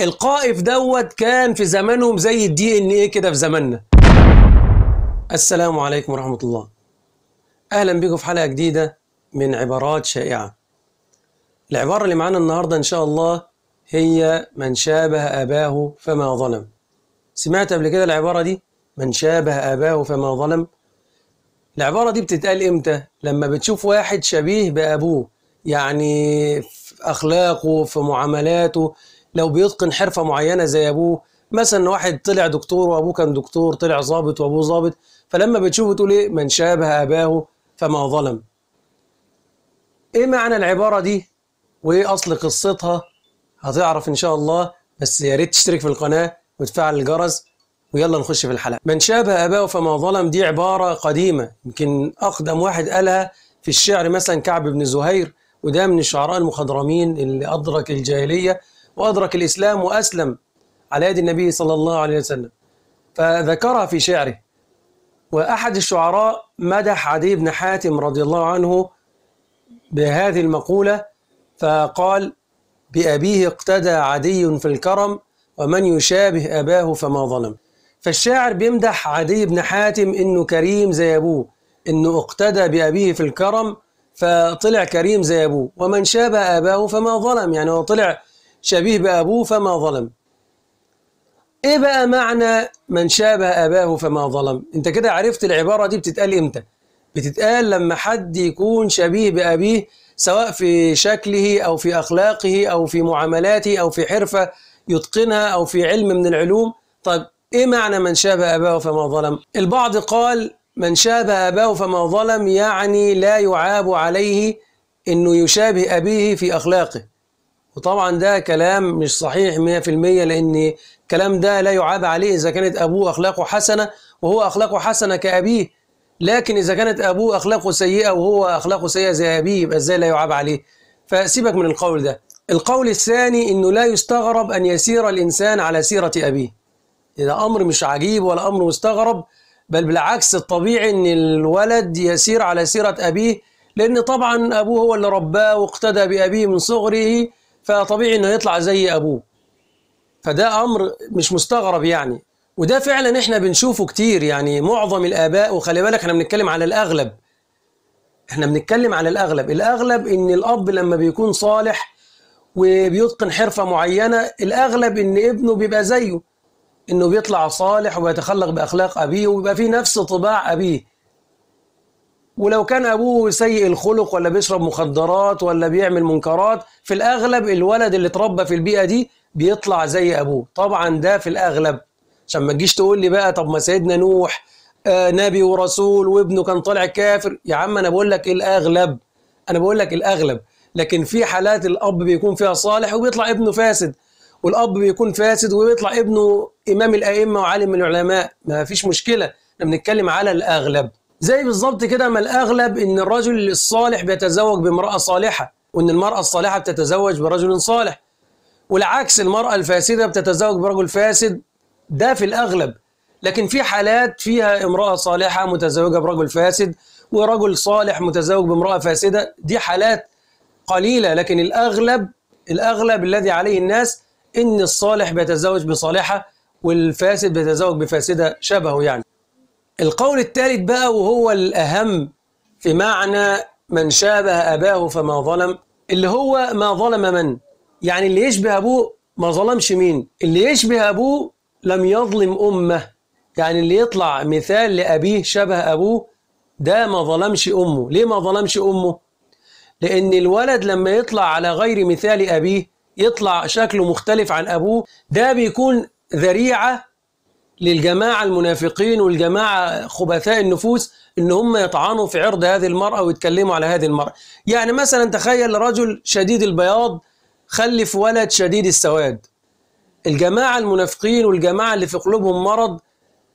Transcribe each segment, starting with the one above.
القائف دوت كان في زمانهم زي الدي ان ايه كده في زماننا السلام عليكم ورحمة الله أهلا بكم في حلقة جديدة من عبارات شائعة العبارة اللي معانا النهاردة إن شاء الله هي من شابه أباه فما ظلم سمعت قبل كده العبارة دي من شابه أباه فما ظلم العبارة دي بتتقال إمتى لما بتشوف واحد شبيه بأبوه يعني في أخلاقه في معاملاته لو بيتقن حرفه معينه زي ابوه مثلا واحد طلع دكتور وابوه كان دكتور طلع ظابط وابوه ظابط فلما بتشوفه تقول ايه من شابه اباه فما ظلم ايه معنى العباره دي وايه اصل قصتها هتعرف ان شاء الله بس يا ريت تشترك في القناه وتفعل الجرس ويلا نخش في الحلقه من شابه اباه فما ظلم دي عباره قديمه يمكن اقدم واحد قالها في الشعر مثلا كعب بن زهير وده من الشعراء المخضرمين اللي ادرك الجاهليه وأدرك الإسلام وأسلم على يد النبي صلى الله عليه وسلم فذكرها في شعره وأحد الشعراء مدح عدي بن حاتم رضي الله عنه بهذه المقولة فقال بأبيه اقتدى عدي في الكرم ومن يشابه أباه فما ظلم فالشاعر بيمدح عدي بن حاتم إنه كريم زي أبوه إنه اقتدى بأبيه في الكرم فطلع كريم زي أبوه ومن شابه أباه فما ظلم يعني هو طلع شبيه بأبوه فما ظلم إيه بقى معنى من شابه أباه فما ظلم أنت كده عرفت العبارة دي بتتقال إمتى بتتقال لما حد يكون شبيه بأبيه سواء في شكله أو في أخلاقه أو في معاملاته أو في حرفة يتقنها أو في علم من العلوم طب إيه معنى من شابه أباه فما ظلم البعض قال من شابه أباه فما ظلم يعني لا يعاب عليه أنه يشابه أبيه في أخلاقه وطبعا ده كلام مش صحيح 100% لان الكلام ده لا يعاب عليه اذا كانت ابوه اخلاقه حسنه وهو اخلاقه حسنه كابيه لكن اذا كانت ابوه اخلاقه سيئه وهو اخلاقه سيئه زي ابيه يبقى ازاي لا يعاب عليه فسيبك من القول ده القول الثاني انه لا يستغرب ان يسير الانسان على سيره ابيه ده امر مش عجيب ولا امر مستغرب بل بالعكس الطبيعي ان الولد يسير على سيره ابيه لان طبعا ابوه هو اللي رباه واقتدى بابيه من صغره فطبيعي انه يطلع زي ابوه فده امر مش مستغرب يعني وده فعلا احنا بنشوفه كتير يعني معظم الاباء وخلي بالك احنا بنتكلم على الاغلب احنا بنتكلم على الاغلب الاغلب ان الاب لما بيكون صالح وبيتقن حرفه معينه الاغلب ان ابنه بيبقى زيه انه بيطلع صالح وبيتخلق باخلاق ابيه وبيبقى فيه نفس طباع ابيه ولو كان ابوه سيء الخلق ولا بيشرب مخدرات ولا بيعمل منكرات في الاغلب الولد اللي اتربى في البيئه دي بيطلع زي ابوه طبعا ده في الاغلب عشان ما تجيش تقول لي بقى طب ما سيدنا نوح آه نبي ورسول وابنه كان طالع كافر يا عم انا بقول لك الاغلب انا بقول لك الاغلب لكن في حالات الاب بيكون فيها صالح وبيطلع ابنه فاسد والاب بيكون فاسد وبيطلع ابنه امام الائمه وعالم من العلماء ما فيش مشكله احنا بنتكلم على الاغلب زي بالظبط كده ما الأغلب إن الرجل الصالح بيتزوج بامرأة صالحة وإن المرأة الصالحة بتتزوج برجل صالح والعكس المرأة الفاسدة بتتزوج برجل فاسد ده في الأغلب لكن في حالات فيها امرأة صالحة متزوجة برجل فاسد ورجل صالح متزوج بامرأة فاسدة دي حالات قليلة لكن الأغلب الأغلب الذي عليه الناس إن الصالح بيتزوج بصالحة والفاسد بيتزوج بفاسدة شبهه يعني القول الثالث بقى وهو الأهم في معنى من شابه أباه فما ظلم اللي هو ما ظلم من يعني اللي يشبه أبوه ما ظلمش مين اللي يشبه أبوه لم يظلم أمه يعني اللي يطلع مثال لأبيه شبه أبوه ده ما ظلمش أمه ليه ما ظلمش أمه لأن الولد لما يطلع على غير مثال أبيه يطلع شكله مختلف عن أبوه ده بيكون ذريعة للجماعة المنافقين والجماعة خبثاء النفوس ان هم يطعنوا في عرض هذه المرأة ويتكلموا على هذه المرأة يعني مثلا تخيل رجل شديد البياض خلف ولد شديد السواد الجماعة المنافقين والجماعة اللي في قلوبهم مرض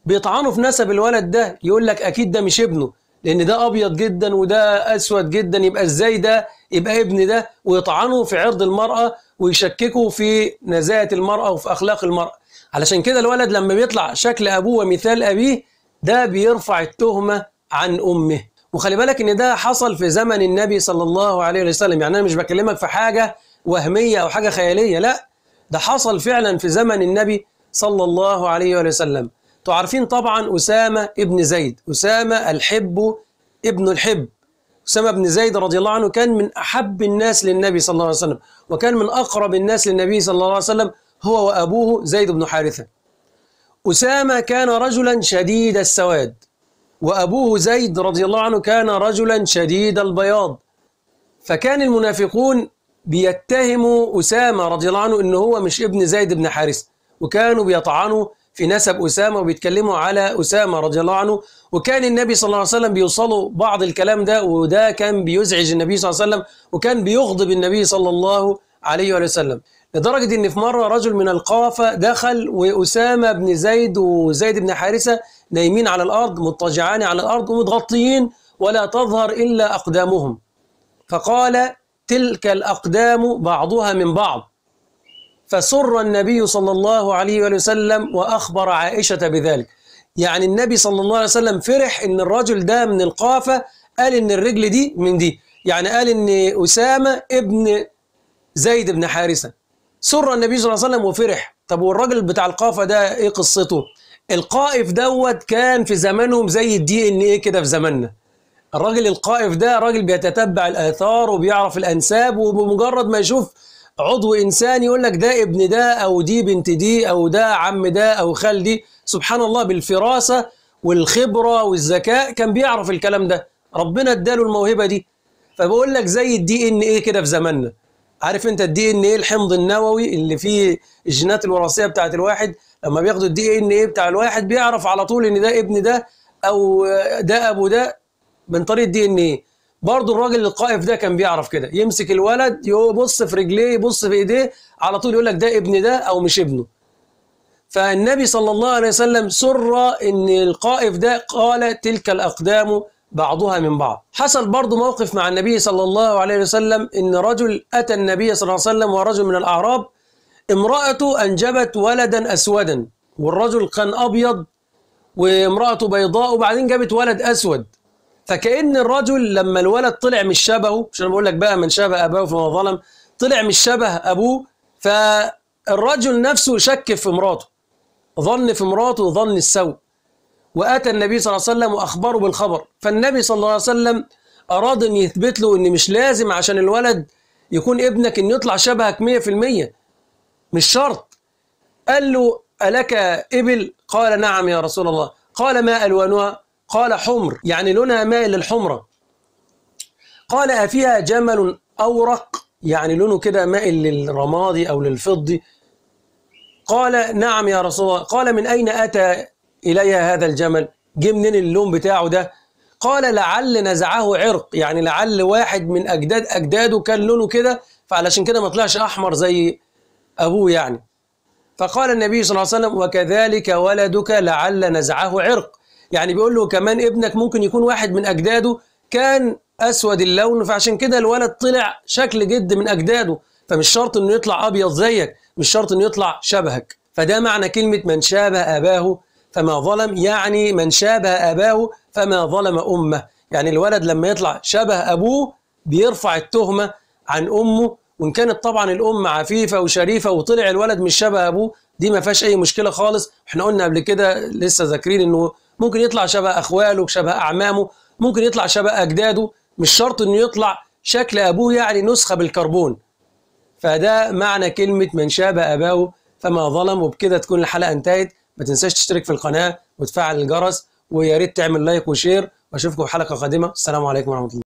بيطعنوا في نسب الولد ده يقول لك اكيد ده مش ابنه لان ده ابيض جدا وده اسود جدا يبقى ازاي ده يبقى ابن ده ويطعنوا في عرض المرأة ويشككوا في نزاهة المرأة وفي اخلاق المرأة علشان كده الولد لما بيطلع شكل ابوه ومثال ابيه ده بيرفع التهمه عن امه وخلي بالك ان ده حصل في زمن النبي صلى الله عليه وسلم يعني انا مش بكلمك في حاجه وهميه او حاجه خياليه لا ده حصل فعلا في زمن النبي صلى الله عليه وسلم تعرفين طبعا اسامه ابن زيد اسامه الحب ابن الحب أسامة بن زيد رضي الله عنه كان من أحب الناس للنبي صلى الله عليه وسلم وكان من أقرب الناس للنبي صلى الله عليه وسلم هو وأبوه زيد بن حارثة أسامة كان رجلا شديد السواد وأبوه زيد رضي الله عنه كان رجلا شديد البياض فكان المنافقون بيتهموا أسامة رضي الله عنه إن هو مش ابن زيد بن حارثة وكانوا بيطعنوا في نسب أسامة وبيتكلموا على أسامة رضي الله عنه وكان النبي صلى الله عليه وسلم بيوصلوا بعض الكلام ده وده كان بيزعج النبي صلى الله عليه وسلم وكان بيغضب النبي صلى الله عليه وآله وسلم لدرجة إن في مرة رجل من القافة دخل وأسامة بن زيد وزيد بن حارثة نايمين على الأرض مضطجعان على الأرض ومتغطيين ولا تظهر إلا أقدامهم فقال تلك الأقدام بعضها من بعض فسر النبي صلى الله عليه وآله وسلم وأخبر عائشة بذلك يعني النبي صلى الله عليه وسلم فرح إن الرجل ده من القافة قال إن الرجل دي من دي يعني قال إن أسامة ابن زيد بن حارثة سر النبي صلى الله عليه وسلم وفرح طب والراجل بتاع القافة ده إيه قصته القائف دوت كان في زمانهم زي الدي ان ايه كده في زماننا الراجل القائف ده راجل بيتتبع الاثار وبيعرف الانساب وبمجرد ما يشوف عضو انسان يقول لك ده ابن ده او دي بنت دي او ده عم ده او خال دي سبحان الله بالفراسه والخبره والذكاء كان بيعرف الكلام ده ربنا اداله الموهبه دي فبقول لك زي الدي ان ايه كده في زماننا عارف انت الدي ان ايه الحمض النووي اللي فيه الجينات الوراثيه بتاعت الواحد لما بياخدوا الدي ان ايه بتاع الواحد بيعرف على طول ان ده ابن ده او ده ابو ده من طريق الدي ان ايه برضه الراجل القائف ده كان بيعرف كده يمسك الولد يبص في رجليه يبص في ايديه على طول يقول لك ده ابن ده او مش ابنه فالنبي صلى الله عليه وسلم سر ان القائف ده قال تلك الاقدام بعضها من بعض حصل برضو موقف مع النبي صلى الله عليه وسلم إن رجل أتى النبي صلى الله عليه وسلم ورجل من الأعراب امرأته أنجبت ولدا أسودا والرجل كان أبيض وامرأته بيضاء وبعدين جابت ولد أسود فكأن الرجل لما الولد طلع مش شبهه مش أنا بقول لك بقى من شبه أباه فما ظلم طلع مش شبه أبوه فالرجل نفسه شك في امراته ظن في امراته ظن السوء واتى النبي صلى الله عليه وسلم واخبره بالخبر فالنبي صلى الله عليه وسلم اراد ان يثبت له ان مش لازم عشان الولد يكون ابنك ان يطلع شبهك 100% مش شرط قال له الك ابل قال نعم يا رسول الله قال ما الوانها قال حمر يعني لونها مائل للحمره قال افيها جمل اورق يعني لونه كده مائل للرمادي او للفضي قال نعم يا رسول الله قال من اين اتى إليها هذا الجمل جه منين اللون بتاعه ده قال لعل نزعه عرق يعني لعل واحد من أجداد أجداده كان لونه كده فعلشان كده ما طلعش أحمر زي أبوه يعني فقال النبي صلى الله عليه وسلم وكذلك ولدك لعل نزعه عرق يعني بيقول له كمان ابنك ممكن يكون واحد من أجداده كان أسود اللون فعشان كده الولد طلع شكل جد من أجداده فمش شرط إنه يطلع أبيض زيك مش شرط إنه يطلع شبهك فده معنى كلمة من شابه أباه فما ظلم يعني من شابه أباه فما ظلم أمه يعني الولد لما يطلع شبه أبوه بيرفع التهمة عن أمه وإن كانت طبعا الأم عفيفة وشريفة وطلع الولد مش شبه أبوه دي ما فيهاش أي مشكلة خالص إحنا قلنا قبل كده لسه ذاكرين إنه ممكن يطلع شبه أخواله شبه أعمامه ممكن يطلع شبه أجداده مش شرط إنه يطلع شكل أبوه يعني نسخة بالكربون فده معنى كلمة من شابه أباه فما ظلم وبكده تكون الحلقة انتهت ما تنساش تشترك في القناه وتفعل الجرس ويا ريت تعمل لايك وشير واشوفكم في حلقه قادمه السلام عليكم ورحمه الله